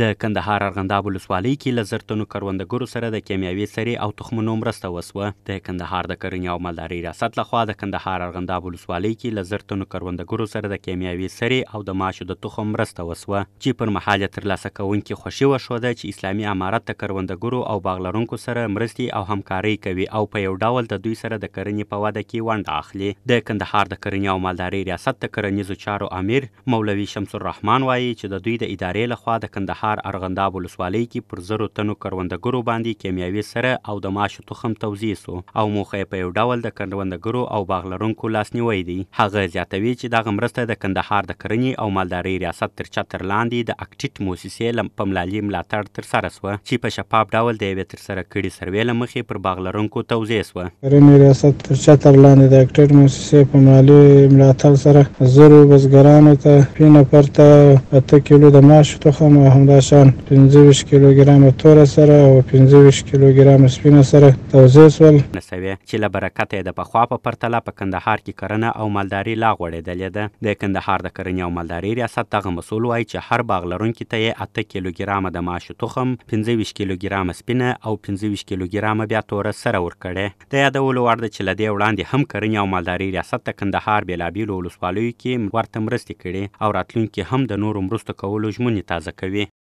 د کندهار ارغنداب ولسوالۍ کې له زرتونو کروندګرو سره د کیمیاوي سرې او تخمونو مرسته وسوه د کندهار د کرنې او مالدارۍ ریاست لخوا د کندهار ارغنداب ولسوالۍ کې له زرتونو کروندګرو سره د کیمیاوي سرې او د ماشو د تخم مرسته وسوه چې پر مهال ترلاسه کوونکې خوشي وشوده چې اسلامي امارت د کروندګرو او باغلرونکو سره مرستې او همکارۍ کوي او په یو ډول د دوی سره د کرنې په واده کې ونډه اخلي د کندهار د کرنې او مالدارۍ ریاست د کرنیزو چارو امیر مولوي شمس الرحمن وایي چې د دوی د ادارې لخوا د کندهار ننګرهار ارغنداب ولسوالۍ کې پر زرو تنو کروندګرو باندې کیمیاوي سره او د ماشو تخم توزیع سو او موخه په یو ډول د کروندګرو او باغلرونکو لاسنیوي دی هغه زیاتوي چې دغه مرسته د کندهار د کرنې او مالدارۍ ریاست تر چتر لاندې د اکټیټ موسسې لمپملالي ملاتړ تر سره سو چې په شفاف ډول د یوې تر سره کړي سروې لمخې پر باغلرونکو توزیع سو کرنې ریاست تر چتر لاندې د اکټیټ موسسې په مالی ملاتړ سره زرو بزګرانو ته پینه پرته اته کیلو د ماشو تخم او همدا دا شان 25 کیلوګرام تور سره او 25 کیلوګرام سپینه سره توزیع شول نسوي چې له برکته د پخوا په پرتله په کندهار کې کرنه او مالداري لا غوړېدلې ده د کندهار د کرنې او مالداري ریاست دغه مسول وایي چې هر باغ لرونکي ته یې 8 کیلوګرام د ماشو تخم 25 کیلوګرام سپینه او 25 کیلوګرام بیا تور سره ورکړي د یادولو وړ ده چې له دې وړاندې هم کرنې او مالداري ریاست د کندهار بیلابیلو ولسوالیو کې ورته مرستې کړې او راتلونکي هم د نورو مرستو کولو ژمنې تازه کوي